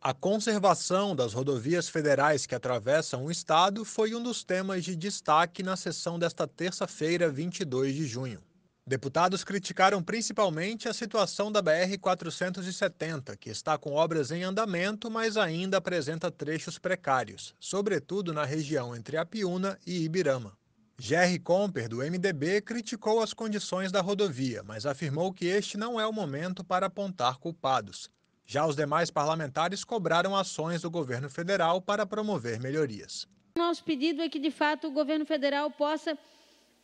A conservação das rodovias federais que atravessam o estado foi um dos temas de destaque na sessão desta terça-feira, 22 de junho. Deputados criticaram principalmente a situação da BR-470, que está com obras em andamento, mas ainda apresenta trechos precários, sobretudo na região entre Apiúna e Ibirama. Jerry Comper, do MDB, criticou as condições da rodovia, mas afirmou que este não é o momento para apontar culpados. Já os demais parlamentares cobraram ações do governo federal para promover melhorias. Nosso pedido é que, de fato, o governo federal possa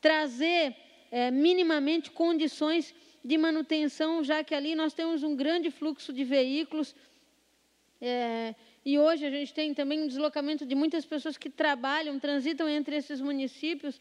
trazer é, minimamente condições de manutenção, já que ali nós temos um grande fluxo de veículos é, e hoje a gente tem também um deslocamento de muitas pessoas que trabalham, transitam entre esses municípios.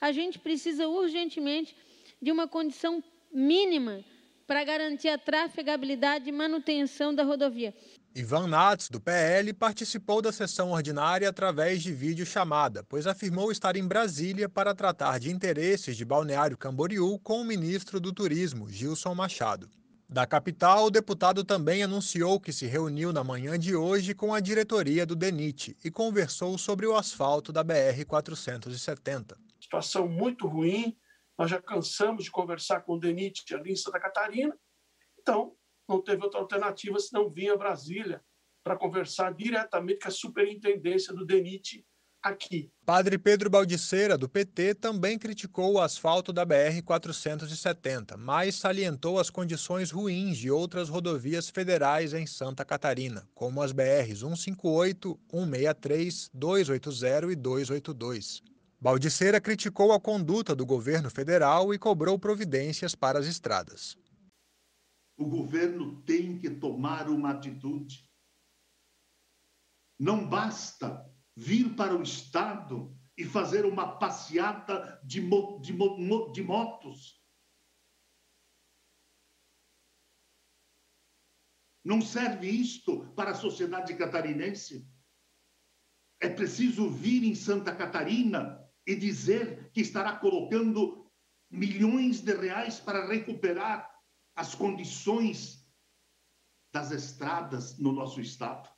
A gente precisa urgentemente de uma condição mínima para garantir a trafegabilidade e manutenção da rodovia. Ivan Nats, do PL, participou da sessão ordinária através de videochamada, pois afirmou estar em Brasília para tratar de interesses de Balneário Camboriú com o ministro do Turismo, Gilson Machado. Da capital, o deputado também anunciou que se reuniu na manhã de hoje com a diretoria do DENIT e conversou sobre o asfalto da BR-470. Situação muito ruim, nós já cansamos de conversar com o DENIT ali em Santa Catarina, então não teve outra alternativa senão vir a Brasília para conversar diretamente com a superintendência do DENIT aqui. Padre Pedro Baldiceira, do PT, também criticou o asfalto da BR-470, mas salientou as condições ruins de outras rodovias federais em Santa Catarina, como as BRs 158, 163, 280 e 282. Baldiceira criticou a conduta do governo federal e cobrou providências para as estradas. O governo tem que tomar uma atitude. Não basta vir para o Estado e fazer uma passeata de, mo, de, mo, de motos. Não serve isto para a sociedade catarinense? É preciso vir em Santa Catarina e dizer que estará colocando milhões de reais para recuperar as condições das estradas no nosso estado.